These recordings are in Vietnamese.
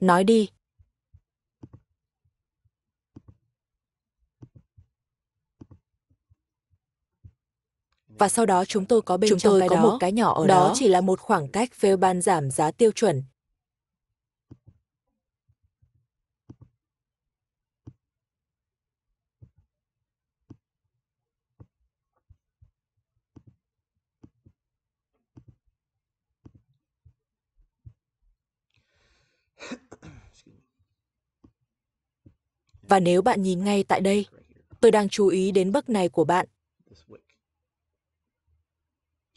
nói đi. Và sau đó chúng tôi có bên chúng trong tôi cái có đó. một cái nhỏ ở đó. Đó chỉ là một khoảng cách phê ban giảm giá tiêu chuẩn Và nếu bạn nhìn ngay tại đây, tôi đang chú ý đến bức này của bạn.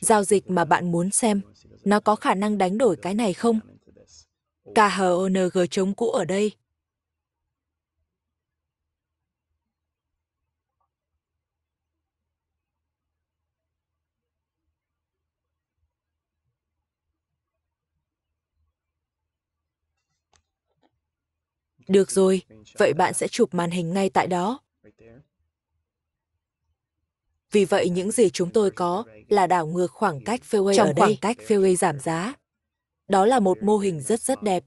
Giao dịch mà bạn muốn xem, nó có khả năng đánh đổi cái này không? Cả chống cũ ở đây Được rồi, vậy bạn sẽ chụp màn hình ngay tại đó. Vì vậy những gì chúng tôi có là đảo ngược khoảng cách fairway Trong ở đây. khoảng cách fairway giảm giá. Đó là một mô hình rất rất đẹp.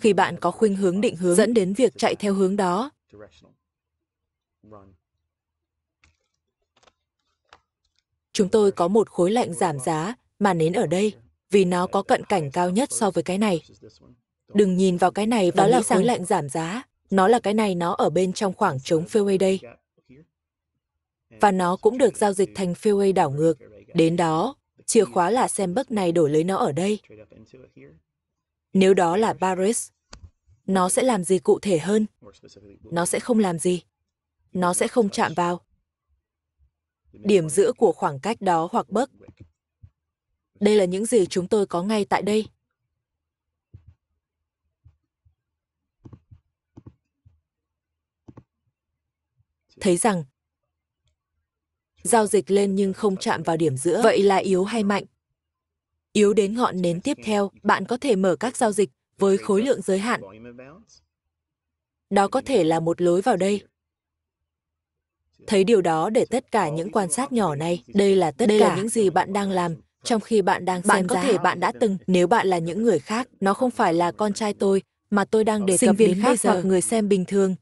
Khi bạn có khuynh hướng định hướng dẫn đến việc chạy theo hướng đó. Chúng tôi có một khối lạnh giảm giá mà nến ở đây vì nó có cận cảnh cao nhất so với cái này. Đừng nhìn vào cái này và Đó là khối lạnh giảm giá. Nó là cái này nó ở bên trong khoảng trống fairway đây. Và nó cũng được giao dịch thành fairway đảo ngược. Đến đó, chìa khóa là xem bấc này đổi lấy nó ở đây. Nếu đó là Paris, nó sẽ làm gì cụ thể hơn? Nó sẽ không làm gì. Nó sẽ không chạm vào. Điểm giữa của khoảng cách đó hoặc bấc. Đây là những gì chúng tôi có ngay tại đây. thấy rằng giao dịch lên nhưng không chạm vào điểm giữa. Vậy là yếu hay mạnh? Yếu đến ngọn nến tiếp theo, bạn có thể mở các giao dịch với khối lượng giới hạn. Đó có thể là một lối vào đây. Thấy điều đó để tất cả những quan sát nhỏ này, đây là tất đây cả là những gì bạn đang làm trong khi bạn đang bạn có giá. thể bạn đã từng nếu bạn là những người khác nó không phải là con trai tôi mà tôi đang đề cập đến bây giờ người xem bình thường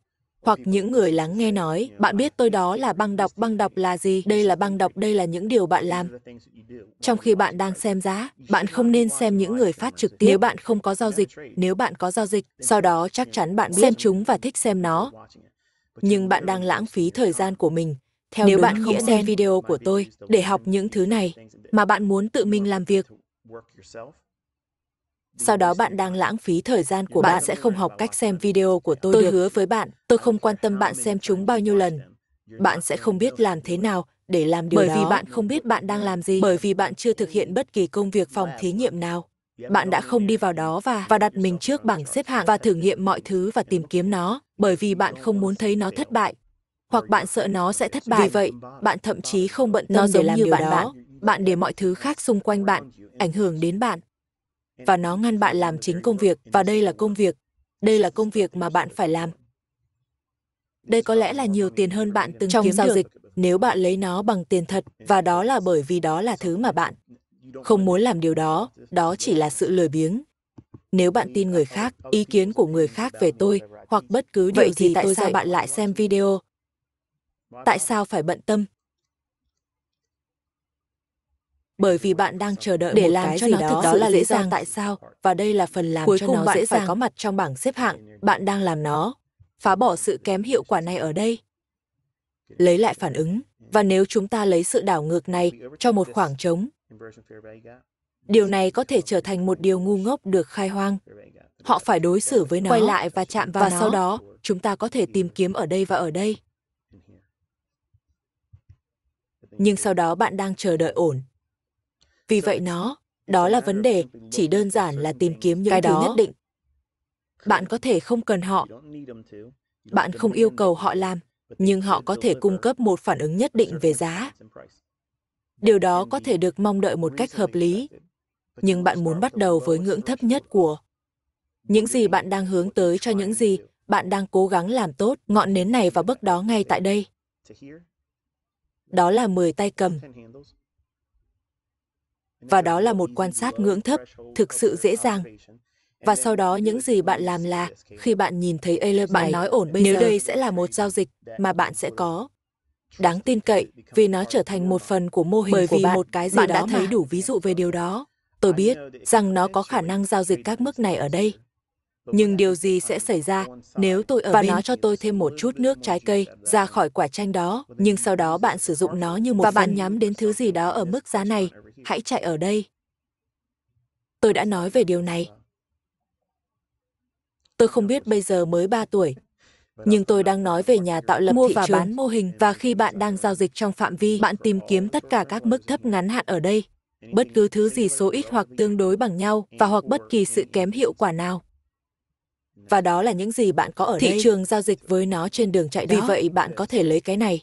hoặc những người lắng nghe nói, bạn biết tôi đó là băng đọc, băng đọc là gì, đây là băng đọc, đây là những điều bạn làm. Trong khi bạn đang xem giá, bạn không nên xem những người phát trực tiếp nếu bạn không có giao dịch, nếu bạn có giao dịch, sau đó chắc chắn bạn biết xem chúng và thích xem nó. Nhưng bạn đang lãng phí thời gian của mình. Theo nếu bạn không xem video của tôi để học những thứ này mà bạn muốn tự mình làm việc sau đó bạn đang lãng phí thời gian của bạn, bạn sẽ không học cách xem video của tôi tôi được. hứa với bạn tôi không quan tâm bạn xem chúng bao nhiêu lần bạn sẽ không biết làm thế nào để làm điều bởi đó bởi vì bạn không biết bạn đang làm gì bởi vì bạn chưa thực hiện bất kỳ công việc phòng thí nghiệm nào bạn đã không đi vào đó và và đặt mình trước bảng xếp hạng và thử nghiệm mọi thứ và tìm kiếm nó bởi vì bạn không muốn thấy nó thất bại hoặc bạn sợ nó sẽ thất bại vì vậy bạn thậm chí không bận tâm nó giống để làm như điều bạn đó bạn để mọi thứ khác xung quanh bạn ảnh hưởng đến bạn và nó ngăn bạn làm chính công việc và đây là công việc đây là công việc mà bạn phải làm đây có lẽ là nhiều tiền hơn bạn từng trong kiếm giao được. dịch nếu bạn lấy nó bằng tiền thật và đó là bởi vì đó là thứ mà bạn không muốn làm điều đó đó chỉ là sự lười biếng nếu bạn tin người khác ý kiến của người khác về tôi hoặc bất cứ điều vậy thì gì tại tôi sao dạy? bạn lại xem video tại sao phải bận tâm bởi vì bạn đang chờ đợi để một làm cái cho gì nó đó, đó là dễ dàng tại sao và đây là phần làm cuối cho cùng nó bạn dễ dàng. phải có mặt trong bảng xếp hạng bạn đang làm nó phá bỏ sự kém hiệu quả này ở đây lấy lại phản ứng và nếu chúng ta lấy sự đảo ngược này cho một khoảng trống điều này có thể trở thành một điều ngu ngốc được khai hoang họ phải đối xử với nó quay lại và chạm vào và nó. sau đó chúng ta có thể tìm kiếm ở đây và ở đây nhưng sau đó bạn đang chờ đợi ổn vì vậy nó, đó là vấn đề, chỉ đơn giản là tìm kiếm những cái thứ đó. nhất định. Bạn có thể không cần họ, bạn không yêu cầu họ làm, nhưng họ có thể cung cấp một phản ứng nhất định về giá. Điều đó có thể được mong đợi một cách hợp lý, nhưng bạn muốn bắt đầu với ngưỡng thấp nhất của những gì bạn đang hướng tới cho những gì bạn đang cố gắng làm tốt ngọn nến này và bước đó ngay tại đây. Đó là 10 tay cầm, và đó là một quan sát ngưỡng thấp, thực sự dễ dàng. Và sau đó những gì bạn làm là, khi bạn nhìn thấy Ailer bạn nói ổn bây nếu giờ, đây sẽ là một giao dịch mà bạn sẽ có. Đáng tin cậy, vì nó trở thành một phần của mô hình Bởi của vì một cái gì bạn đó đã thấy mà. đủ ví dụ về điều đó. Tôi biết rằng nó có khả năng giao dịch các mức này ở đây. Nhưng điều gì sẽ xảy ra nếu tôi ở và bên... nó cho tôi thêm một chút nước trái cây ra khỏi quả chanh đó, nhưng sau đó bạn sử dụng nó như một và phần... bạn nhắm đến thứ gì đó ở mức giá này hãy chạy ở đây. Tôi đã nói về điều này. Tôi không biết bây giờ mới 3 tuổi, nhưng tôi đang nói về nhà tạo lập mua thị và trường. bán mô hình và khi bạn đang giao dịch trong phạm vi, bạn tìm kiếm tất cả các mức thấp ngắn hạn ở đây, bất cứ thứ gì số ít hoặc tương đối bằng nhau và hoặc bất kỳ sự kém hiệu quả nào. Và đó là những gì bạn có ở thị đây. trường giao dịch với nó trên đường chạy đó. Vì vậy bạn có thể lấy cái này.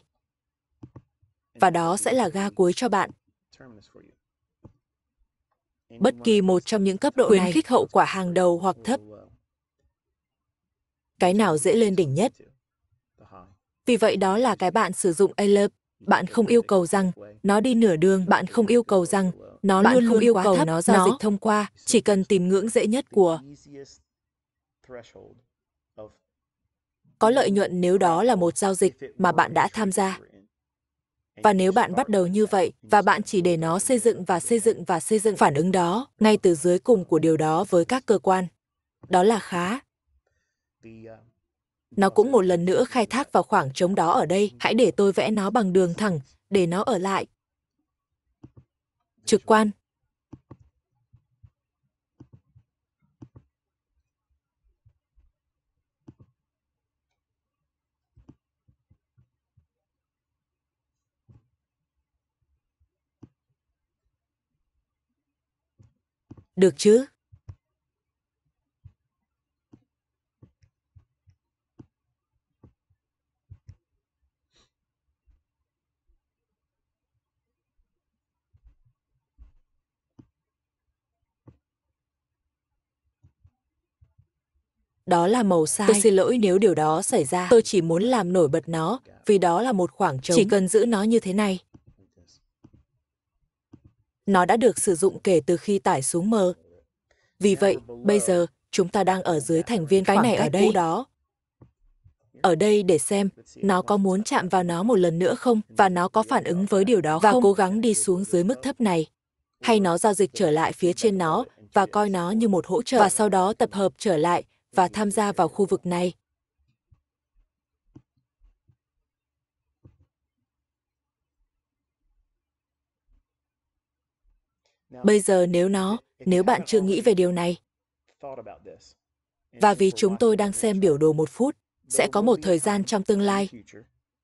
Và đó sẽ là ga cuối cho bạn bất kỳ một trong những cấp độ khuyến khích hậu quả hàng đầu hoặc thấp. Cái nào dễ lên đỉnh nhất? Vì vậy đó là cái bạn sử dụng Alert. Bạn không yêu cầu rằng nó đi nửa đường, bạn không yêu cầu rằng nó bạn luôn không yêu cầu thấp. nó giao dịch thông qua, chỉ cần tìm ngưỡng dễ nhất của có lợi nhuận nếu đó là một giao dịch mà bạn đã tham gia và nếu bạn bắt đầu như vậy, và bạn chỉ để nó xây dựng và xây dựng và xây dựng phản ứng đó, ngay từ dưới cùng của điều đó với các cơ quan, đó là khá. Nó cũng một lần nữa khai thác vào khoảng trống đó ở đây. Hãy để tôi vẽ nó bằng đường thẳng, để nó ở lại. Trực quan, Được chứ? Đó là màu sai. Tôi xin lỗi nếu điều đó xảy ra. Tôi chỉ muốn làm nổi bật nó, vì đó là một khoảng trống. Chỉ cần giữ nó như thế này, nó đã được sử dụng kể từ khi tải xuống M. Vì vậy, bây giờ, chúng ta đang ở dưới thành viên cái này ở đây đó. Ở đây để xem, nó có muốn chạm vào nó một lần nữa không và nó có phản ứng với điều đó không? Và cố gắng đi xuống dưới mức thấp này. Hay nó giao dịch trở lại phía trên nó và coi nó như một hỗ trợ và sau đó tập hợp trở lại và tham gia vào khu vực này. Bây giờ nếu nó, nếu bạn chưa nghĩ về điều này, và vì chúng tôi đang xem biểu đồ một phút, sẽ có một thời gian trong tương lai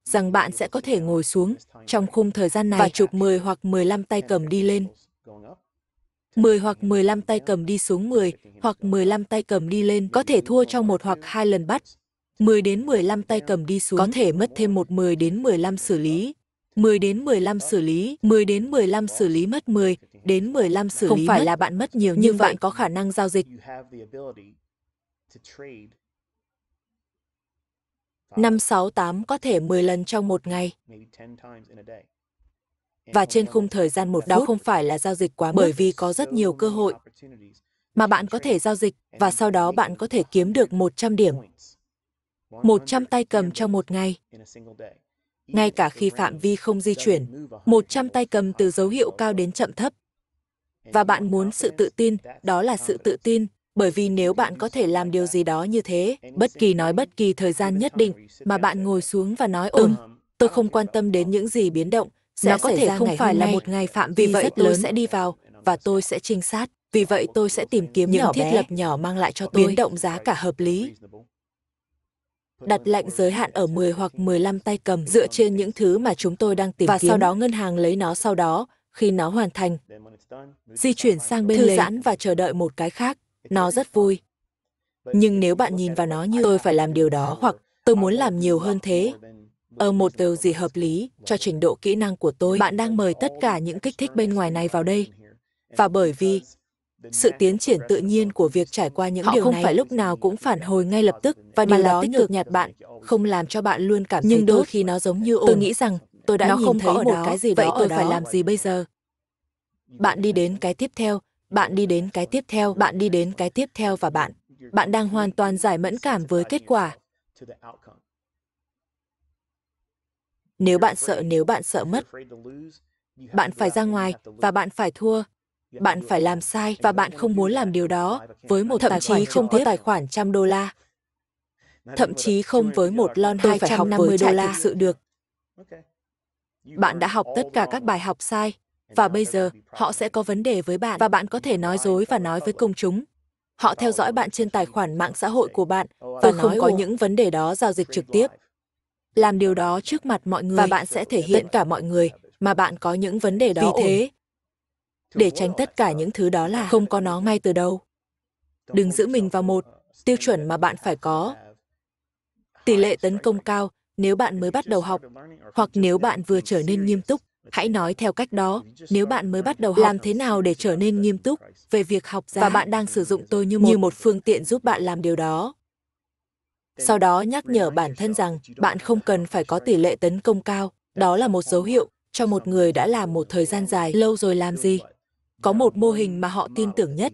rằng bạn sẽ có thể ngồi xuống trong khung thời gian này và chụp 10 hoặc 15 tay cầm đi lên. 10 hoặc 15 tay cầm đi xuống 10 hoặc 15 tay cầm đi lên có thể thua trong một hoặc hai lần bắt. 10 đến 15 tay cầm đi xuống có thể mất thêm một 10 đến 15 xử lý 10 đến 15 xử lý, 10 đến 15 xử lý mất 10 đến 15 xử lý Không phải mất. là bạn mất nhiều nhưng bạn có khả năng giao dịch. 568 có thể 10 lần trong một ngày. Và trên khung thời gian một đó không phải là giao dịch quá bởi vì có rất nhiều cơ hội mà bạn có thể giao dịch và sau đó bạn có thể kiếm được 100 điểm. 100 tay cầm trong một ngày ngay cả khi phạm vi không di chuyển, 100 tay cầm từ dấu hiệu cao đến chậm thấp. Và bạn muốn sự tự tin, đó là sự tự tin, bởi vì nếu bạn có thể làm điều gì đó như thế, bất kỳ nói bất kỳ thời gian nhất định mà bạn ngồi xuống và nói ừm, tôi không quan tâm đến những gì biến động, sẽ nó có thể không phải là một ngày phạm vi vậy rất lớn. tôi sẽ đi vào và tôi sẽ trinh sát vì vậy tôi sẽ tìm kiếm những thiết lập nhỏ mang lại cho tôi biến động giá cả hợp lý đặt lệnh giới hạn ở 10 hoặc 15 tay cầm dựa trên những thứ mà chúng tôi đang tìm và kiếm. Và sau đó ngân hàng lấy nó sau đó, khi nó hoàn thành. Di chuyển sang bên Thư giãn và chờ đợi một cái khác. Nó rất vui. Nhưng nếu bạn nhìn vào nó như tôi phải làm điều đó hoặc tôi muốn làm nhiều hơn thế, ở một từ gì hợp lý cho trình độ kỹ năng của tôi, bạn đang mời tất cả những kích thích bên ngoài này vào đây. Và bởi vì sự tiến triển tự nhiên của việc trải qua những Họ điều không này không phải lúc nào cũng phản hồi ngay lập tức và điều mà là đó tích cực nhạt bạn, không làm cho bạn luôn cảm thấy Nhưng đôi khi nó giống như ồn. Tôi nghĩ rằng tôi đã nó nhìn không thấy một đó, cái gì vậy đó tôi đó. phải làm gì bây giờ? Bạn đi đến cái tiếp theo, bạn đi đến cái tiếp theo, bạn đi đến cái tiếp theo và bạn bạn đang hoàn toàn giải mẫn cảm với kết quả. Nếu bạn sợ, nếu bạn sợ mất, bạn phải ra ngoài và bạn phải thua. Bạn phải làm sai và bạn không muốn làm điều đó với một thậm chí không có tài khoản trăm đô la. Thậm chí không với một lon 250 đô la thực sự được. Bạn đã học tất cả các bài học sai và bây giờ họ sẽ có vấn đề với bạn và bạn có thể nói dối và nói với công chúng họ theo dõi bạn trên tài khoản mạng xã hội của bạn và không có những vấn đề đó giao dịch trực tiếp làm điều đó trước mặt mọi người và bạn sẽ thể hiện tất cả mọi người mà bạn có những vấn đề đó vì thế để tránh tất cả những thứ đó là không có nó ngay từ đầu. Đừng giữ mình vào một tiêu chuẩn mà bạn phải có. Tỷ lệ tấn công cao nếu bạn mới bắt đầu học, hoặc nếu bạn vừa trở nên nghiêm túc. Hãy nói theo cách đó, nếu bạn mới bắt đầu học, làm thế nào để trở nên nghiêm túc về việc học ra và bạn đang sử dụng tôi như một, như một phương tiện giúp bạn làm điều đó. Sau đó nhắc nhở bản thân rằng bạn không cần phải có tỷ lệ tấn công cao, đó là một dấu hiệu cho một người đã làm một thời gian dài lâu rồi làm gì có một mô hình mà họ tin tưởng nhất,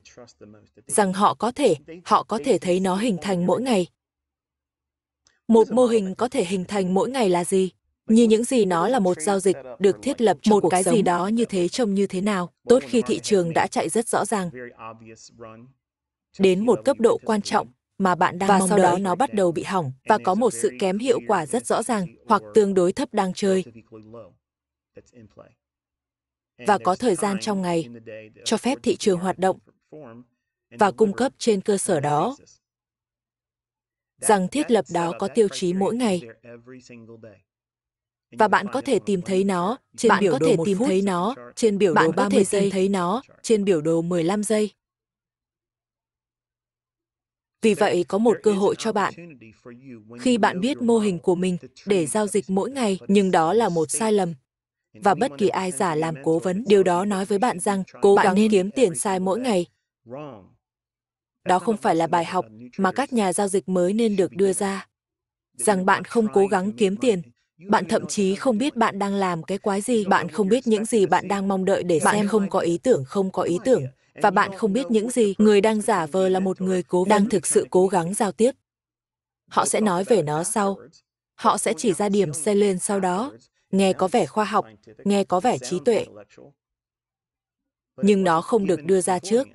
rằng họ có thể, họ có thể thấy nó hình thành mỗi ngày. Một mô hình có thể hình thành mỗi ngày là gì? Như những gì nó là một giao dịch được thiết lập một cái gì đó như thế trông như thế nào, tốt khi thị trường đã chạy rất rõ ràng. Đến một cấp độ quan trọng, mà bạn đang và mong sau đợi. đó nó bắt đầu bị hỏng và có một sự kém hiệu quả rất rõ ràng hoặc tương đối thấp đang chơi và có thời gian trong ngày cho phép thị trường hoạt động và cung cấp trên cơ sở đó rằng thiết lập đó có tiêu chí mỗi ngày và bạn có thể tìm thấy nó trên bạn biểu có thể tìm phút. thấy nó trên biểu bạn đồ 30 có thể tìm thấy nó trên biểu đồ 15 giây. Vì vậy có một cơ hội cho bạn khi bạn biết mô hình của mình để giao dịch mỗi ngày, nhưng đó là một sai lầm và bất kỳ ai giả làm cố vấn. Điều đó nói với bạn rằng cố gắng nên kiếm tiền sai mỗi ngày. Đó không phải là bài học mà các nhà giao dịch mới nên được đưa ra. Rằng bạn không cố gắng kiếm tiền, bạn thậm chí không biết bạn đang làm cái quái gì, bạn không biết những gì bạn đang mong đợi để bạn xem. không có ý tưởng, không có ý tưởng, và bạn không biết những gì người đang giả vờ là một người cố đang thực sự cố gắng giao tiếp. Họ sẽ nói về nó sau. Họ sẽ chỉ ra điểm xe lên sau đó, nghe có vẻ khoa học, nghe có vẻ trí tuệ, nhưng nó không được đưa ra trước.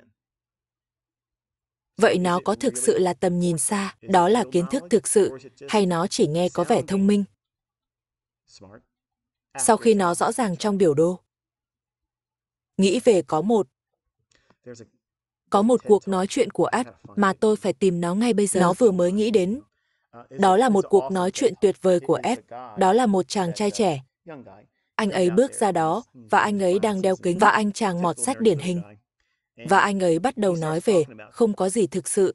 Vậy nó có thực sự là tầm nhìn xa, đó là kiến thức thực sự, hay nó chỉ nghe có vẻ thông minh? Sau khi nó rõ ràng trong biểu đồ, nghĩ về có một có một cuộc nói chuyện của Ad mà tôi phải tìm nó ngay bây giờ. Nó vừa mới nghĩ đến. Đó là một cuộc nói chuyện tuyệt vời của Ed, đó là một chàng trai trẻ, anh ấy bước ra đó và anh ấy đang đeo kính và anh chàng mọt sách điển hình. Và anh ấy bắt đầu nói về không có gì thực sự.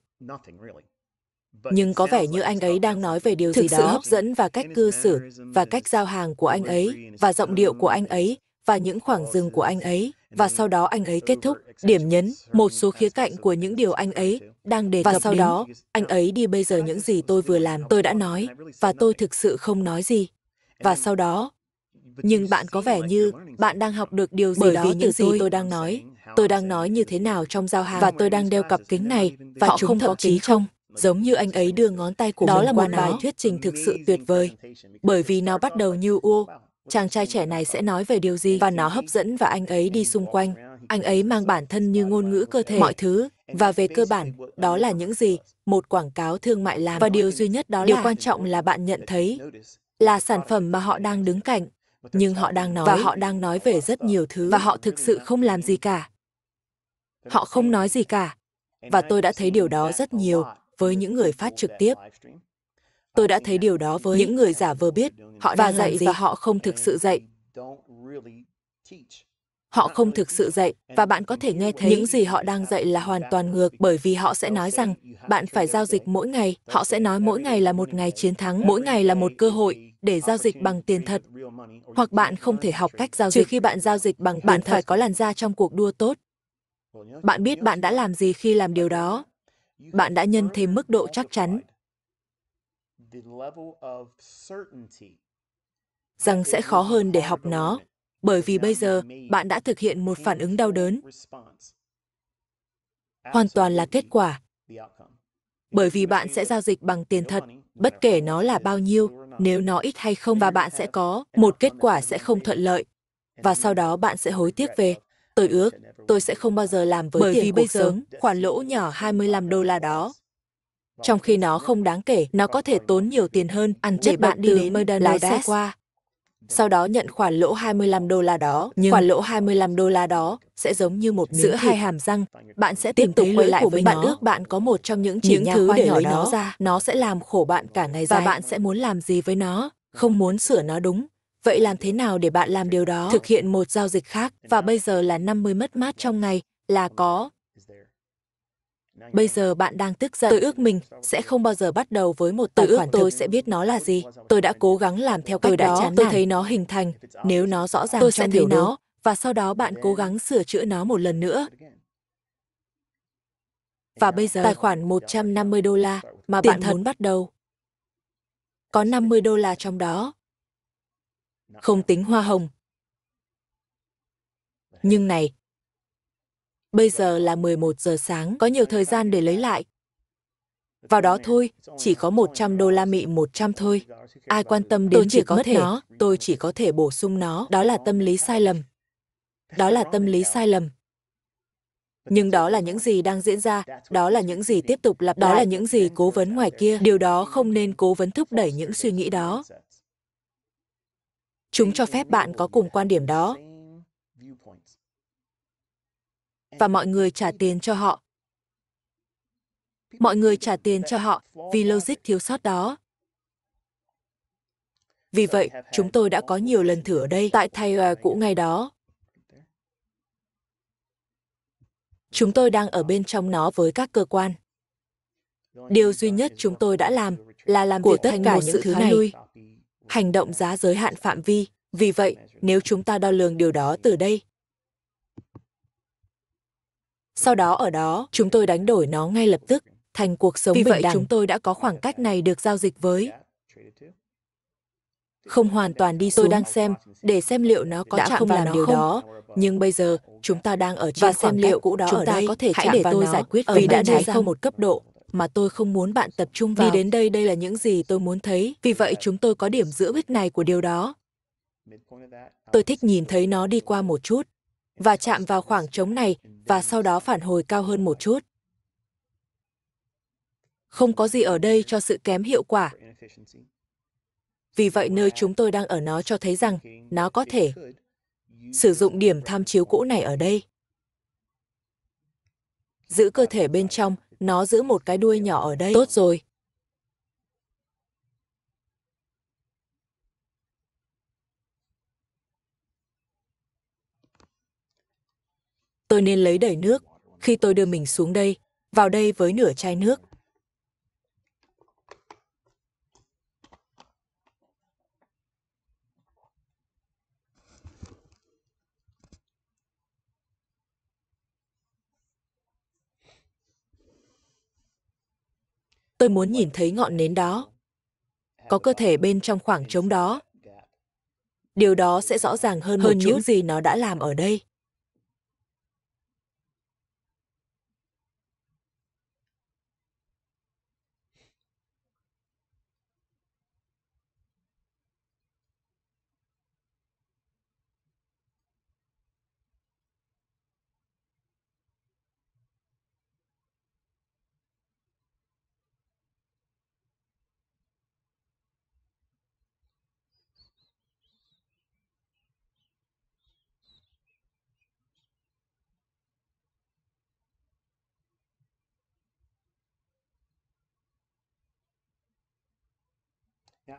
Nhưng có vẻ như anh ấy đang nói về điều thực gì đó. sự hấp dẫn và cách cư xử và cách giao hàng của anh ấy và giọng điệu của anh ấy và những khoảng dừng của anh ấy và sau đó anh ấy kết thúc điểm nhấn một số khía cạnh của những điều anh ấy đang đề cập và sau đến. đó anh ấy đi bây giờ những gì tôi vừa làm oh, tôi đã nói và tôi thực sự không nói gì và sau đó nhưng bạn có vẻ như bạn đang học được điều gì Bởi đó vì những từ gì tôi. tôi đang nói. Tôi đang nói như thế nào trong giao hàng và tôi đang đeo cặp kính này và Họ chúng không thậm chí kính không? giống như anh ấy đưa ngón tay của đó mình là một nó. bài thuyết trình thực sự tuyệt vời bởi vì nó bắt đầu như ô chàng trai trẻ này sẽ nói về điều gì và nó hấp dẫn và anh ấy đi xung quanh anh ấy mang bản thân như ngôn ngữ cơ thể mọi thứ và về cơ bản đó là những gì một quảng cáo thương mại làm và điều duy nhất đó là điều quan trọng là bạn nhận thấy là sản phẩm mà họ đang đứng cạnh nhưng họ đang nói và họ đang nói về rất nhiều thứ và họ thực sự không làm gì cả. Họ không nói gì cả. Và tôi đã thấy điều đó rất nhiều với những người phát trực tiếp. Tôi đã thấy điều đó với những người giả vờ biết họ và dạy và họ không thực sự dạy. Họ không thực sự dạy và bạn có thể nghe thấy những gì họ đang dạy là hoàn toàn ngược bởi vì họ sẽ nói rằng bạn phải giao dịch mỗi ngày, họ sẽ nói mỗi ngày là một ngày chiến thắng, mỗi ngày là một cơ hội, để giao dịch bằng tiền thật. Hoặc bạn không thể học cách giao dịch. Trừ khi bạn giao dịch bằng bạn phải có làn da trong cuộc đua tốt. Bạn biết bạn đã làm gì khi làm điều đó. Bạn đã nhân thêm mức độ chắc chắn rằng sẽ khó hơn để học nó, bởi vì bây giờ bạn đã thực hiện một phản ứng đau đớn. Hoàn toàn là kết quả. Bởi vì bạn sẽ giao dịch bằng tiền thật, bất kể nó là bao nhiêu, nếu nó ít hay không và bạn sẽ có một kết quả sẽ không thuận lợi và sau đó bạn sẽ hối tiếc về tôi ước tôi sẽ không bao giờ làm với Bởi tiền vì bây giờ khoản lỗ nhỏ 25 đô la đó trong khi nó không đáng kể nó có thể tốn nhiều tiền hơn ăn chết bạn đi đến Medan lái xe qua sau đó nhận khoản lỗ 25 đô la đó. Nhưng khoản lỗ 25 đô la đó sẽ giống như một miếng giữa hai hàm răng, bạn sẽ tiếp tục quay lại với bạn nó. ước bạn có một trong những chỉ những thứ để nhỏ đó. nó ra. Nó sẽ làm khổ bạn cả ngày dài. Và bạn sẽ muốn làm gì với nó, không muốn sửa nó đúng. Vậy làm thế nào để bạn làm điều đó? Thực hiện một giao dịch khác và bây giờ là 50 mất mát trong ngày là có Bây giờ bạn đang tức giận. Tôi ước mình sẽ không bao giờ bắt đầu với một tài khoản. Tôi, tôi sẽ biết nó là gì. Tôi đã cố gắng làm theo cách tôi đã đó. Chán tôi thấy nó hình thành. Nếu nó rõ ràng tôi trong sẽ thấy nó và sau đó bạn cố gắng sửa chữa nó một lần nữa. Và bây giờ tài khoản 150 đô la mà bạn thật. muốn bắt đầu. Có 50 đô la trong đó. Không tính hoa hồng. Nhưng này, Bây giờ là 11 giờ sáng, có nhiều thời gian để lấy lại. Vào đó thôi, chỉ có 100 đô la Mỹ 100 thôi. Ai quan tâm đến tôi chỉ có thể, nó, tôi chỉ có thể bổ sung nó. Đó là tâm lý sai lầm. Đó là tâm lý sai lầm. Nhưng đó là những gì đang diễn ra, đó là những gì tiếp tục lặp, đó là những gì cố vấn ngoài kia. Điều đó không nên cố vấn thúc đẩy những suy nghĩ đó. Chúng cho phép bạn có cùng quan điểm đó, và mọi người trả tiền cho họ. Mọi người trả tiền cho họ vì logic thiếu sót đó. Vì vậy, chúng tôi đã có nhiều lần thử ở đây tại Thailand cũ ngày đó. Chúng tôi đang ở bên trong nó với các cơ quan. Điều duy nhất chúng tôi đã làm là làm của việc tất cả những sự thứ này. Lui. Hành động giá giới hạn phạm vi. Vì vậy, nếu chúng ta đo lường điều đó từ đây, sau đó ở đó, chúng tôi đánh đổi nó ngay lập tức, thành cuộc sống Vì bình vậy đẳng. chúng tôi đã có khoảng cách này được giao dịch với. Không hoàn toàn đi xuống. Tôi đang xem, để xem liệu nó có đã chạm không vào làm nó điều không. đó. Nhưng bây giờ, chúng ta đang ở trên và xem liệu cũ đó chúng ở ta đây. có thể Hãy chạm để vào tôi nó. giải quyết vì đã đưa ra không? một cấp độ mà tôi không muốn bạn tập trung vào. Đi đến đây đây là những gì tôi muốn thấy, vì vậy chúng tôi có điểm giữa huyết này của điều đó. Tôi thích nhìn thấy nó đi qua một chút và chạm vào khoảng trống này và sau đó phản hồi cao hơn một chút. Không có gì ở đây cho sự kém hiệu quả. Vì vậy nơi chúng tôi đang ở nó cho thấy rằng nó có thể sử dụng điểm tham chiếu cũ này ở đây. Giữ cơ thể bên trong, nó giữ một cái đuôi nhỏ ở đây. Tốt rồi, Tôi nên lấy đầy nước khi tôi đưa mình xuống đây, vào đây với nửa chai nước. Tôi muốn nhìn thấy ngọn nến đó. Có cơ thể bên trong khoảng trống đó. Điều đó sẽ rõ ràng hơn, hơn một chút. những gì nó đã làm ở đây.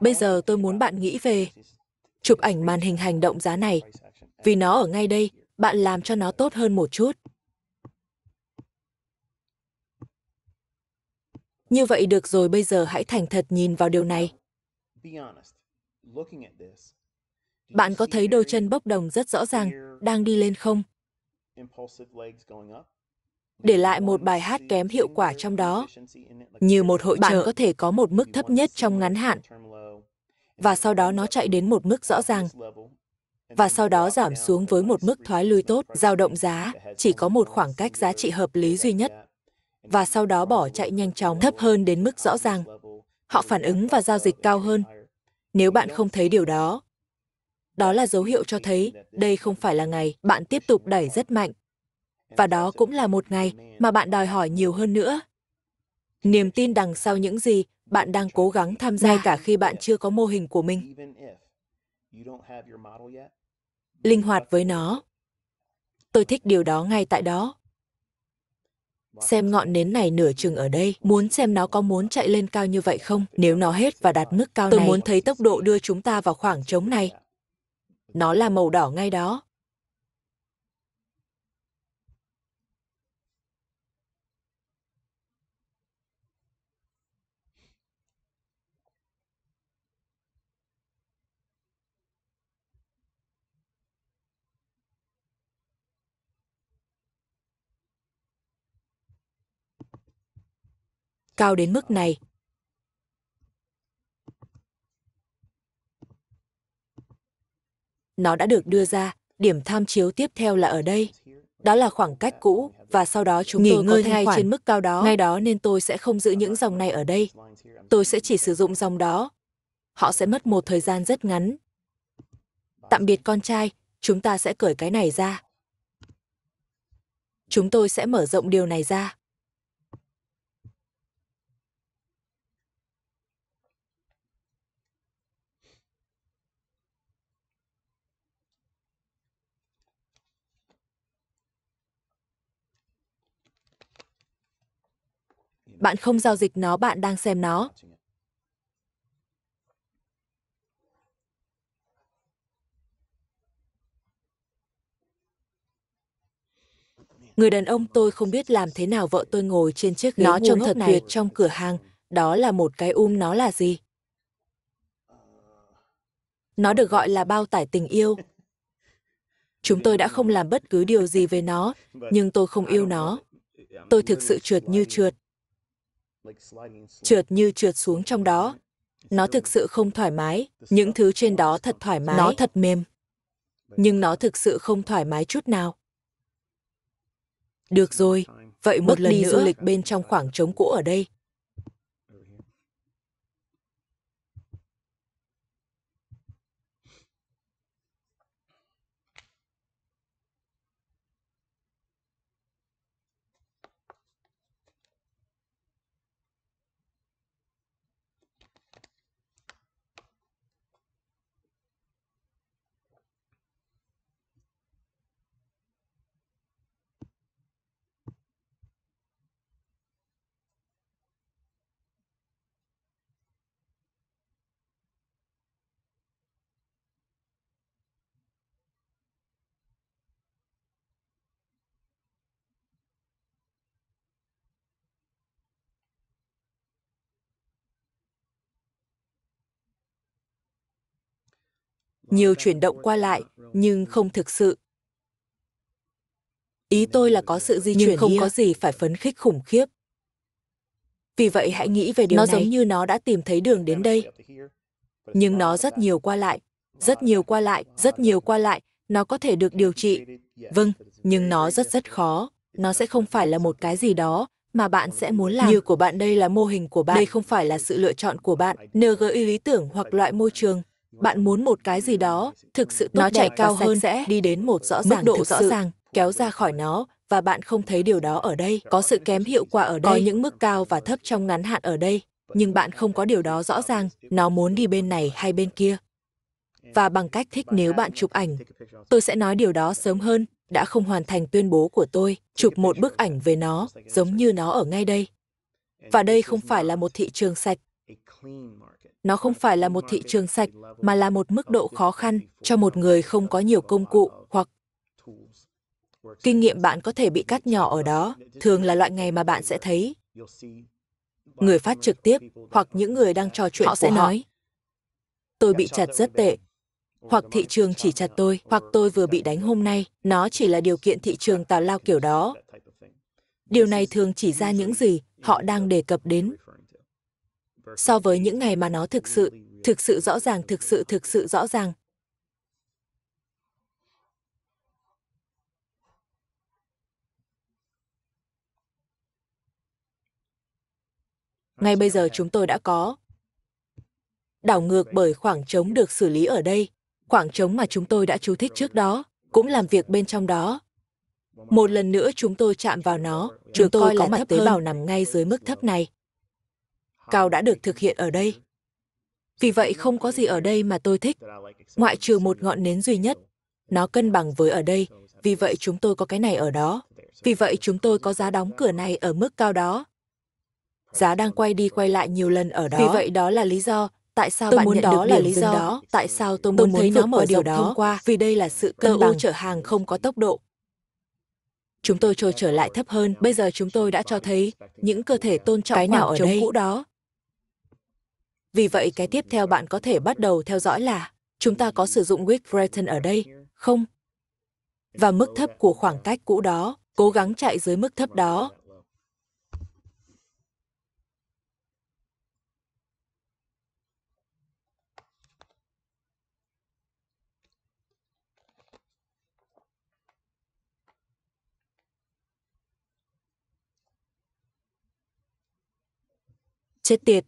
Bây giờ tôi muốn bạn nghĩ về chụp ảnh màn hình hành động giá này. Vì nó ở ngay đây, bạn làm cho nó tốt hơn một chút. Như vậy được rồi, bây giờ hãy thành thật nhìn vào điều này. Bạn có thấy đôi chân bốc đồng rất rõ ràng đang đi lên không? để lại một bài hát kém hiệu quả trong đó. Như một hội bạn trợ, có thể có một mức thấp nhất trong ngắn hạn, và sau đó nó chạy đến một mức rõ ràng, và sau đó giảm xuống với một mức thoái lui tốt, dao động giá, chỉ có một khoảng cách giá trị hợp lý duy nhất, và sau đó bỏ chạy nhanh chóng thấp hơn đến mức rõ ràng. Họ phản ứng và giao dịch cao hơn. Nếu bạn không thấy điều đó, đó là dấu hiệu cho thấy đây không phải là ngày bạn tiếp tục đẩy rất mạnh và đó cũng là một ngày mà bạn đòi hỏi nhiều hơn nữa. Niềm tin đằng sau những gì bạn đang cố gắng tham gia dạ. cả khi bạn chưa có mô hình của mình. Linh hoạt với nó. Tôi thích điều đó ngay tại đó. Xem ngọn nến này nửa chừng ở đây, muốn xem nó có muốn chạy lên cao như vậy không? Nếu nó hết và đạt mức cao tôi này, tôi muốn thấy tốc độ đưa chúng ta vào khoảng trống này. Nó là màu đỏ ngay đó. cao đến mức này. Nó đã được đưa ra, điểm tham chiếu tiếp theo là ở đây. Đó là khoảng cách cũ và sau đó chúng Nghỉ tôi ngơi ngay khoản. trên mức cao đó. Ngay đó nên tôi sẽ không giữ những dòng này ở đây. Tôi sẽ chỉ sử dụng dòng đó. Họ sẽ mất một thời gian rất ngắn. Tạm biệt con trai, chúng ta sẽ cởi cái này ra. Chúng tôi sẽ mở rộng điều này ra. Bạn không giao dịch nó, bạn đang xem nó. Người đàn ông tôi không biết làm thế nào vợ tôi ngồi trên chiếc ghế Nó trông thật này. tuyệt trong cửa hàng. Đó là một cái um nó là gì? Nó được gọi là bao tải tình yêu. Chúng tôi đã không làm bất cứ điều gì về nó, nhưng tôi không yêu nó. Tôi thực sự trượt như trượt. Trượt như trượt xuống trong đó. Nó thực sự không thoải mái, những thứ trên đó thật thoải mái. Nó thật mềm. Nhưng nó thực sự không thoải mái chút nào. Được rồi, vậy một đi du lịch bên trong khoảng trống cũ ở đây. nhiều chuyển động qua lại, nhưng không thực sự. Ý tôi là có sự di nhưng chuyển không hia. có gì phải phấn khích khủng khiếp. Vì vậy hãy nghĩ về điều nó này. Nó giống như nó đã tìm thấy đường đến đây. Nhưng nó rất nhiều qua lại, rất nhiều qua lại, rất nhiều qua lại. Nó có thể được điều trị. Vâng, nhưng nó rất rất khó. Nó sẽ không phải là một cái gì đó mà bạn sẽ muốn làm. Như của bạn đây là mô hình của bạn. Đây không phải là sự lựa chọn của bạn. Nếu gợi ý lý tưởng hoặc loại môi trường, bạn muốn một cái gì đó, thực sự tốt nó chạy cao hơn, sẽ đi đến một rõ ràng mức độ rõ ràng, kéo ra khỏi nó và bạn không thấy điều đó ở đây. Có sự kém hiệu quả ở đây, có những mức cao và thấp trong ngắn hạn ở đây, nhưng bạn không có điều đó rõ ràng, nó muốn đi bên này hay bên kia. Và bằng cách thích nếu bạn chụp ảnh, tôi sẽ nói điều đó sớm hơn, đã không hoàn thành tuyên bố của tôi, chụp một bức ảnh về nó, giống như nó ở ngay đây. Và đây không phải là một thị trường sạch nó không phải là một thị trường sạch mà là một mức độ khó khăn cho một người không có nhiều công cụ hoặc kinh nghiệm bạn có thể bị cắt nhỏ ở đó thường là loại ngày mà bạn sẽ thấy người phát trực tiếp hoặc những người đang trò chuyện họ sẽ họ. nói tôi bị chặt rất tệ hoặc thị trường chỉ chặt tôi hoặc tôi vừa bị đánh hôm nay nó chỉ là điều kiện thị trường tào lao kiểu đó điều này thường chỉ ra những gì họ đang đề cập đến so với những ngày mà nó thực sự, thực sự rõ ràng, thực sự, thực sự rõ ràng. Ngay bây giờ chúng tôi đã có đảo ngược bởi khoảng trống được xử lý ở đây, khoảng trống mà chúng tôi đã chú thích trước đó, cũng làm việc bên trong đó. Một lần nữa chúng tôi chạm vào nó, chúng tôi có mặt tế bào nằm ngay dưới mức thấp này cao đã được thực hiện ở đây. Vì vậy không có gì ở đây mà tôi thích, ngoại trừ một ngọn nến duy nhất. Nó cân bằng với ở đây, vì vậy chúng tôi có cái này ở đó. Vì vậy chúng tôi có giá đóng cửa này ở mức cao đó. Giá đang quay đi quay lại nhiều lần ở đó. Vì vậy đó là lý do tại sao tôi bạn muốn nhận đó được là lý do đó. Tại sao tôi muốn, tôi muốn thấy nó mở điều đó thông qua. Vì đây là sự cân bằng chở hàng không có tốc độ chúng tôi trôi trở lại thấp hơn. Bây giờ chúng tôi đã cho thấy những cơ thể tôn trọng cái nào ở đây cũ đó. Vì vậy cái tiếp theo bạn có thể bắt đầu theo dõi là chúng ta có sử dụng Weak Breton ở đây, không? Và mức thấp của khoảng cách cũ đó, cố gắng chạy dưới mức thấp đó. Chết tiệt,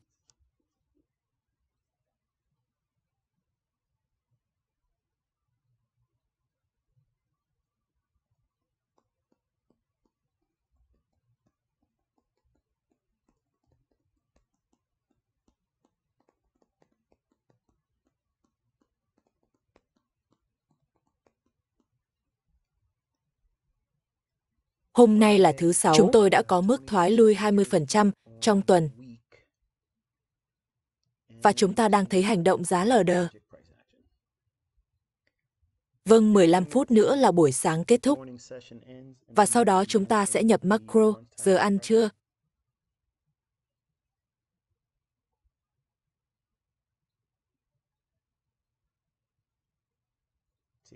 Hôm nay là thứ sáu, chúng tôi đã có mức thoái lui 20% trong tuần. Và chúng ta đang thấy hành động giá lờ đờ. Vâng, 15 phút nữa là buổi sáng kết thúc. Và sau đó chúng ta sẽ nhập macro, giờ ăn trưa,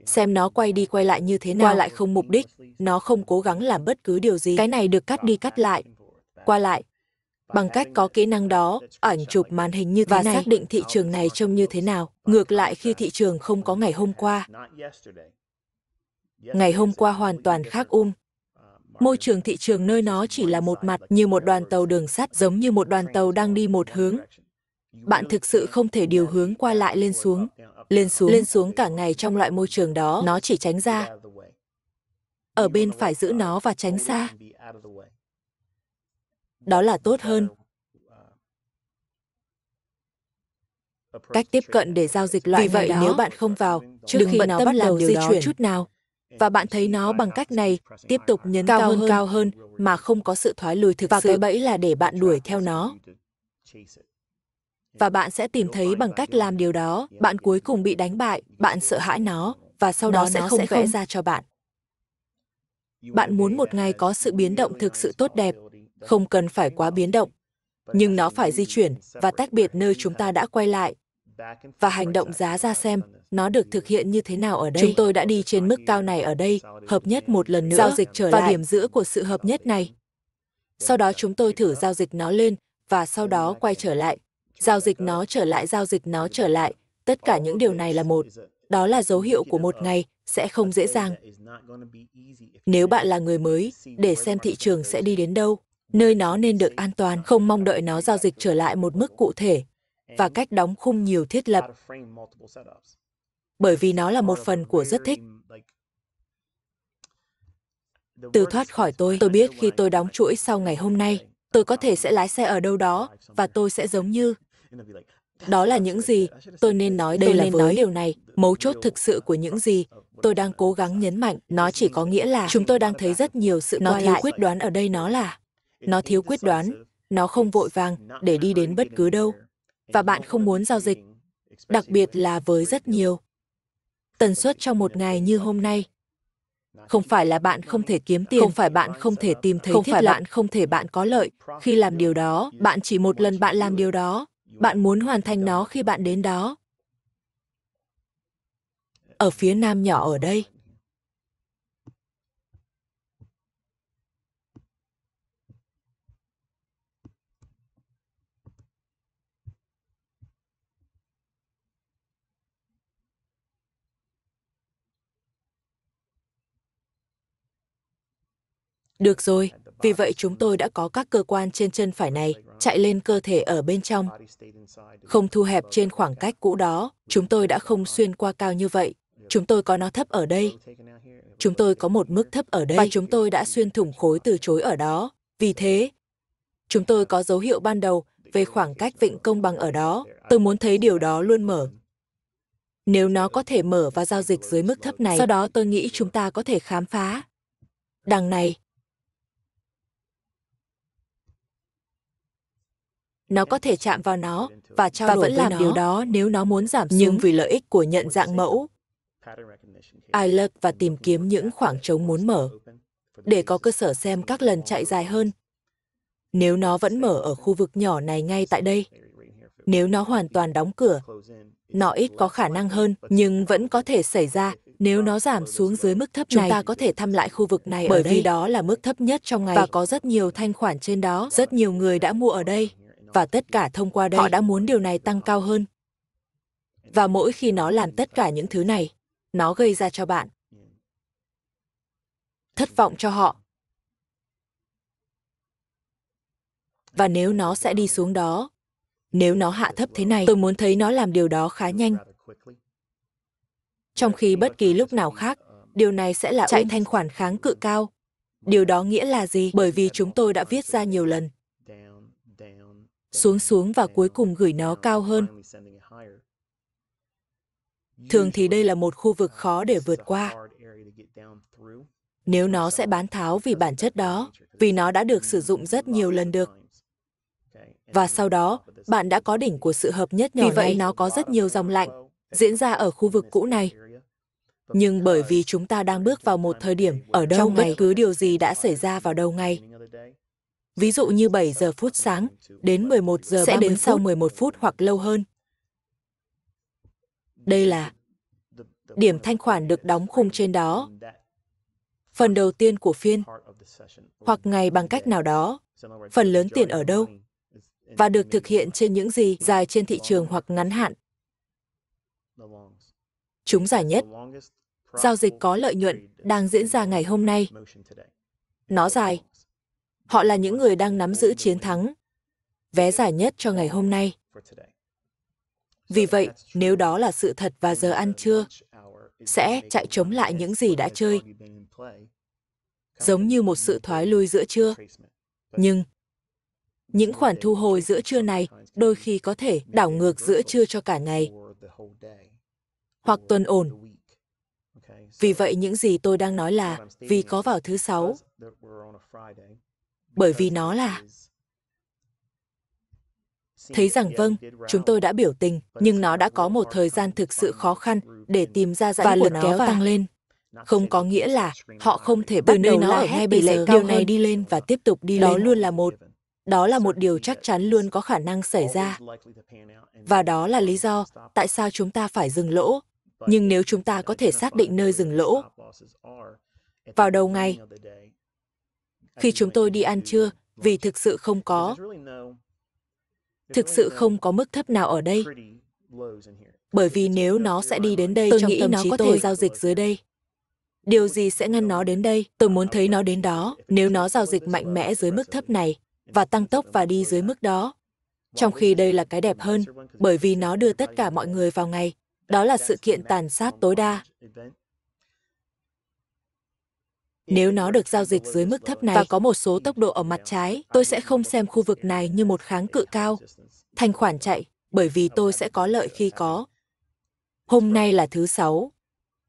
xem nó quay đi quay lại như thế nào. Qua lại không mục đích, nó không cố gắng làm bất cứ điều gì. Cái này được cắt đi cắt lại, qua lại. Bằng cách có kỹ năng đó, ảnh chụp màn hình như thế và xác định thị trường này trông như thế nào. Ngược lại khi thị trường không có ngày hôm qua. Ngày hôm qua hoàn toàn khác um. Môi trường thị trường nơi nó chỉ là một mặt như một đoàn tàu đường sắt giống như một đoàn tàu đang đi một hướng. Bạn thực sự không thể điều hướng qua lại lên xuống, lên xuống lên xuống cả ngày trong loại môi trường đó nó chỉ tránh ra ở bên phải giữ nó và tránh xa đó là tốt hơn cách tiếp cận để giao dịch loại vì vậy đó, nếu bạn không vào trước đừng khi nó tâm bắt đầu di chuyển chút nào và bạn thấy nó bằng cách này tiếp tục nhấn cao, cao hơn cao hơn mà không có sự thoái lùi thực và sự. cái bẫy là để bạn đuổi theo nó và bạn sẽ tìm thấy bằng cách làm điều đó, bạn cuối cùng bị đánh bại, bạn sợ hãi nó, và sau đó nó sẽ không vẽ ra cho bạn. Bạn muốn một ngày có sự biến động thực sự tốt đẹp, không cần phải quá biến động, nhưng nó phải di chuyển và tách biệt nơi chúng ta đã quay lại. Và hành động giá ra xem nó được thực hiện như thế nào ở đây. Chúng tôi đã đi trên mức cao này ở đây, hợp nhất một lần nữa, giao dịch trở lại và điểm giữa của sự hợp nhất này. Sau đó chúng tôi thử giao dịch nó lên và sau đó quay trở lại giao dịch nó trở lại giao dịch nó trở lại, tất cả những điều này là một. Đó là dấu hiệu của một ngày sẽ không dễ dàng. Nếu bạn là người mới, để xem thị trường sẽ đi đến đâu, nơi nó nên được an toàn, không mong đợi nó giao dịch trở lại một mức cụ thể và cách đóng khung nhiều thiết lập. Bởi vì nó là một phần của rất thích. Từ thoát khỏi tôi, tôi biết khi tôi đóng chuỗi sau ngày hôm nay, tôi có thể sẽ lái xe ở đâu đó và tôi sẽ giống như đó là những gì tôi nên nói đây tôi là nên với. nói điều này. Mấu chốt thực sự của những gì tôi đang cố gắng nhấn mạnh, nó chỉ có nghĩa là chúng tôi đang thấy rất nhiều sự nó thiếu quyết đoán ở đây nó là nó thiếu quyết đoán, nó không vội vàng để đi đến bất cứ đâu và bạn không muốn giao dịch, đặc biệt là với rất nhiều. Tần suất trong một ngày như hôm nay, không phải là bạn không thể kiếm tiền, không phải bạn không thể tìm thấy, không phải bạn không thể bạn có lợi khi làm điều đó, bạn chỉ một lần bạn làm điều đó bạn muốn hoàn thành nó khi bạn đến đó. Ở phía nam nhỏ ở đây. Được rồi, vì vậy chúng tôi đã có các cơ quan trên chân phải này chạy lên cơ thể ở bên trong. Không thu hẹp trên khoảng cách cũ đó, chúng tôi đã không xuyên qua cao như vậy. Chúng tôi có nó thấp ở đây. Chúng tôi có một mức thấp ở đây và chúng tôi đã xuyên thủng khối từ chối ở đó. Vì thế, chúng tôi có dấu hiệu ban đầu về khoảng cách vịnh công bằng ở đó. Tôi muốn thấy điều đó luôn mở. Nếu nó có thể mở và giao dịch dưới mức thấp này, sau đó tôi nghĩ chúng ta có thể khám phá. Đằng này, nó có thể chạm vào nó và trao và vẫn làm nó. điều đó nếu nó muốn giảm nhưng vì lợi ích của nhận dạng mẫu I lurk và tìm kiếm những khoảng trống muốn mở để có cơ sở xem các lần chạy dài hơn. Nếu nó vẫn mở ở khu vực nhỏ này ngay tại đây, nếu nó hoàn toàn đóng cửa, nó ít có khả năng hơn, nhưng vẫn có thể xảy ra nếu nó giảm xuống dưới mức thấp này. Chúng ta có thể thăm lại khu vực này bởi vì đó là mức thấp nhất trong ngày và có rất nhiều thanh khoản trên đó. Rất nhiều người đã mua ở đây và tất cả thông qua đây họ đã muốn điều này tăng cao hơn và mỗi khi nó làm tất cả những thứ này nó gây ra cho bạn thất vọng cho họ và nếu nó sẽ đi xuống đó nếu nó hạ thấp thế này tôi muốn thấy nó làm điều đó khá nhanh trong khi bất kỳ lúc nào khác điều này sẽ là chạy thanh khoản kháng cự cao điều đó nghĩa là gì bởi vì chúng tôi đã viết ra nhiều lần xuống xuống và cuối cùng gửi nó cao hơn. Thường thì đây là một khu vực khó để vượt qua. Nếu nó sẽ bán tháo vì bản chất đó, vì nó đã được sử dụng rất nhiều lần được. Và sau đó, bạn đã có đỉnh của sự hợp nhất nhỏ Vì vậy nó có rất nhiều dòng lạnh diễn ra ở khu vực cũ này. Nhưng bởi vì chúng ta đang bước vào một thời điểm ở đâu trong bất cứ điều gì đã xảy ra vào đầu ngày, Ví dụ như 7 giờ phút sáng đến 11 giờ sẽ đến sau 11 phút hoặc lâu hơn. Đây là điểm thanh khoản được đóng khung trên đó. Phần đầu tiên của phiên hoặc ngày bằng cách nào đó, phần lớn tiền ở đâu và được thực hiện trên những gì dài trên thị trường hoặc ngắn hạn. Chúng dài nhất. Giao dịch có lợi nhuận đang diễn ra ngày hôm nay. Nó dài Họ là những người đang nắm giữ chiến thắng. Vé giải nhất cho ngày hôm nay. Vì vậy, nếu đó là sự thật và giờ ăn trưa, sẽ chạy chống lại những gì đã chơi, giống như một sự thoái lui giữa trưa. Nhưng, những khoản thu hồi giữa trưa này đôi khi có thể đảo ngược giữa trưa cho cả ngày, hoặc tuần ổn. Vì vậy những gì tôi đang nói là vì có vào thứ sáu, bởi vì nó là thấy rằng vâng, chúng tôi đã biểu tình, nhưng nó đã có một thời gian thực sự khó khăn để tìm ra giải và lực kéo và... tăng lên. Không có nghĩa là họ không thể bắt Từ nơi đầu nó ở ngay bây giờ điều này đi lên và tiếp tục đi đó lên. Đó luôn là một đó là một điều chắc chắn luôn có khả năng xảy ra. Và đó là lý do tại sao chúng ta phải dừng lỗ. Nhưng nếu chúng ta có thể xác định nơi dừng lỗ vào đầu ngày, khi chúng tôi đi ăn trưa vì thực sự không có thực sự không có mức thấp nào ở đây bởi vì nếu nó sẽ đi đến đây tôi trong nghĩ tâm trí nó có tôi. thể giao dịch dưới đây điều gì sẽ ngăn nó đến đây tôi muốn thấy nó đến đó nếu nó giao dịch mạnh mẽ dưới mức thấp này và tăng tốc và đi dưới mức đó trong khi đây là cái đẹp hơn bởi vì nó đưa tất cả mọi người vào ngày đó là sự kiện tàn sát tối đa nếu nó được giao dịch dưới mức thấp này và có một số tốc độ ở mặt trái, tôi sẽ không xem khu vực này như một kháng cự cao. Thanh khoản chạy, bởi vì tôi sẽ có lợi khi có. Hôm nay là thứ sáu.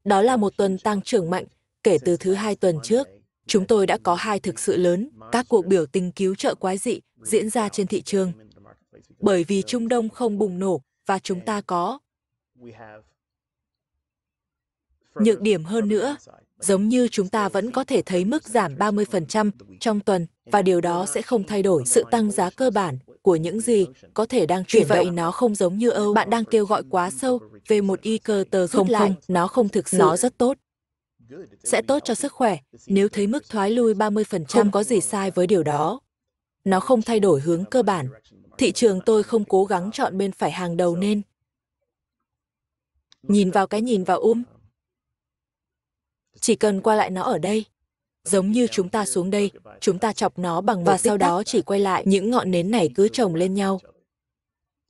Đó là một tuần tăng trưởng mạnh kể từ thứ hai tuần trước. Chúng tôi đã có hai thực sự lớn, các cuộc biểu tình cứu trợ quái dị diễn ra trên thị trường. Bởi vì Trung Đông không bùng nổ và chúng ta có nhược điểm hơn nữa giống như chúng ta vẫn có thể thấy mức giảm 30% trong tuần và điều đó sẽ không thay đổi sự tăng giá cơ bản của những gì có thể đang chuyển vậy nó không giống như Âu. Bạn đang kêu gọi quá sâu về một y cơ tờ rút không, lại. Không, nó không thực sự. Nó rất tốt. Sẽ tốt cho sức khỏe nếu thấy mức thoái lui 30% không có gì sai với điều đó. Nó không thay đổi hướng cơ bản. Thị trường tôi không cố gắng chọn bên phải hàng đầu nên. Nhìn vào cái nhìn vào um, chỉ cần qua lại nó ở đây. Giống như chúng ta xuống đây, chúng ta chọc nó bằng và sau đó chỉ quay lại những ngọn nến này cứ trồng lên nhau.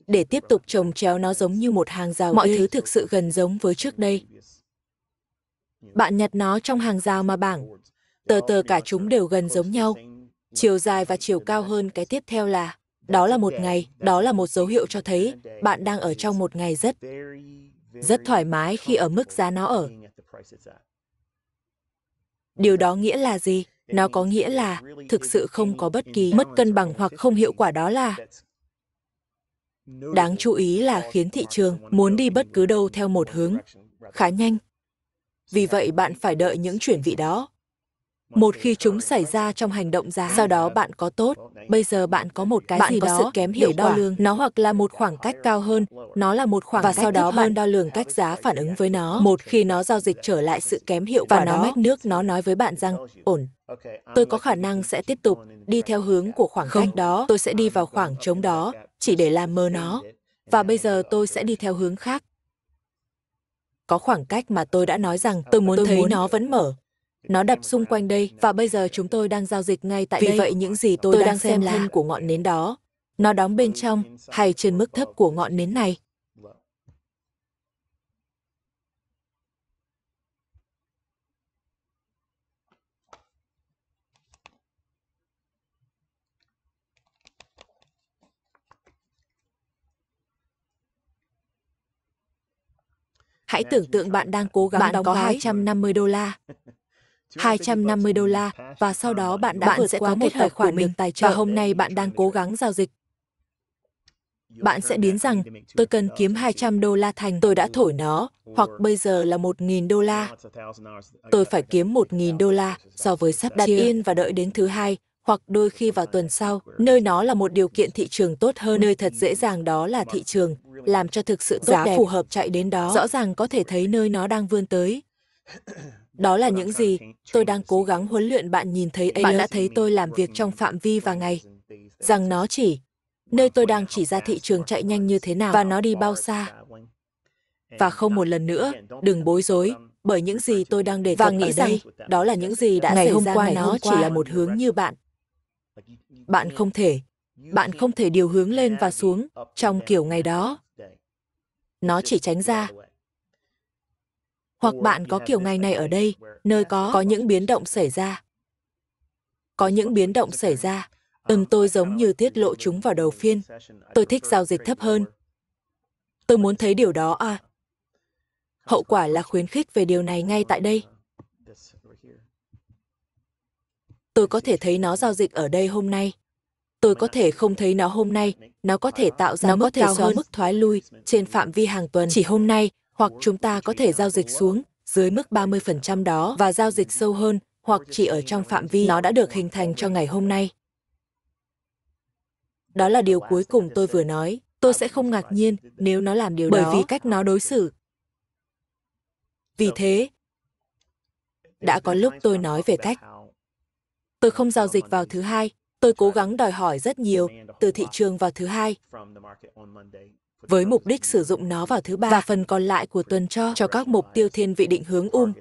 Để tiếp tục trồng chéo nó giống như một hàng rào Mọi ư. thứ thực sự gần giống với trước đây. Bạn nhặt nó trong hàng rào mà bảng. Tờ tờ cả chúng đều gần giống nhau. Chiều dài và chiều cao hơn cái tiếp theo là đó là một ngày, đó là một dấu hiệu cho thấy bạn đang ở trong một ngày rất, rất thoải mái khi ở mức giá nó ở. Điều đó nghĩa là gì? Nó có nghĩa là thực sự không có bất kỳ mất cân bằng hoặc không hiệu quả đó là Đáng chú ý là khiến thị trường muốn đi bất cứ đâu theo một hướng, khá nhanh. Vì vậy bạn phải đợi những chuyển vị đó một khi chúng xảy ra trong hành động giá sau đó bạn có tốt bây giờ bạn có một cái bạn gì có đó sự kém hiểu đo lường nó hoặc là một khoảng cách cao hơn nó là một khoảng và cách sau đó bạn đo lường cách giá phản ứng với nó một khi nó giao dịch trở lại sự kém hiệu quả và nó mách nước nó nói với bạn rằng ổn tôi có khả năng sẽ tiếp tục đi theo hướng của khoảng Không. cách đó tôi sẽ đi vào khoảng trống đó chỉ để làm mơ nó và bây giờ tôi sẽ đi theo hướng khác có khoảng cách mà tôi đã nói rằng tôi muốn tôi thấy muốn... nó vẫn mở nó đập xung quanh đây và bây giờ chúng tôi đang giao dịch ngay tại Vì đây. Vì vậy những gì tôi, tôi đang, đang xem là thân của ngọn nến đó, nó đóng bên trong hay trên mức thấp của ngọn nến này. Hãy tưởng tượng bạn đang cố gắng bạn đóng có gói. 250 đô la. 250 đô la và sau đó bạn đã bạn vượt sẽ qua có một tài khoản mình tài trợ và hôm nay bạn đang cố gắng giao dịch. Bạn sẽ biến rằng, tôi cần kiếm 200 đô la thành tôi đã thổi nó, hoặc bây giờ là 1.000 đô la. Tôi phải kiếm 1.000 đô la so với sắp đặt yên và đợi đến thứ hai, hoặc đôi khi vào tuần sau, nơi nó là một điều kiện thị trường tốt hơn, nơi thật dễ dàng đó là thị trường, làm cho thực sự tốt giá đẹp. phù hợp chạy đến đó. Rõ ràng có thể thấy nơi nó đang vươn tới. Đó là những gì tôi đang cố gắng huấn luyện bạn nhìn thấy Bạn đã thấy tôi làm việc trong phạm vi và ngày, rằng nó chỉ nơi tôi đang chỉ ra thị trường chạy nhanh như thế nào và nó đi bao xa. Và không một lần nữa, đừng bối rối um, bởi những gì tôi đang đề cập và nghĩ ở đây, rằng đó là những gì đã ngày xảy hôm ra qua ngày nó hôm qua. chỉ là một hướng như bạn. Bạn không thể, bạn không thể điều hướng lên và xuống trong kiểu ngày đó. Nó chỉ tránh ra, hoặc bạn có kiểu ngày này ở đây, nơi có có những biến động xảy ra. Có những biến động xảy ra, ừm tôi giống như tiết lộ chúng vào đầu phiên. Tôi thích giao dịch thấp hơn. Tôi muốn thấy điều đó à. Hậu quả là khuyến khích về điều này ngay tại đây. Tôi có thể thấy nó giao dịch ở đây hôm nay. Tôi có thể không thấy nó hôm nay, nó có thể tạo ra nó mức có thể cao hơn mức thoái lui trên phạm vi hàng tuần. Chỉ hôm nay, hoặc chúng ta có thể giao dịch xuống dưới mức 30% đó và giao dịch sâu hơn hoặc chỉ ở trong phạm vi nó đã được hình thành cho ngày hôm nay. Đó là điều cuối cùng tôi vừa nói, tôi sẽ không ngạc nhiên nếu nó làm điều bởi đó bởi vì cách nó đối xử. Vì thế, đã có lúc tôi nói về cách. Tôi không giao dịch vào thứ hai, tôi cố gắng đòi hỏi rất nhiều từ thị trường vào thứ hai với mục đích sử dụng nó vào thứ ba và phần còn lại của tuần cho cho các mục tiêu thiên vị định hướng um.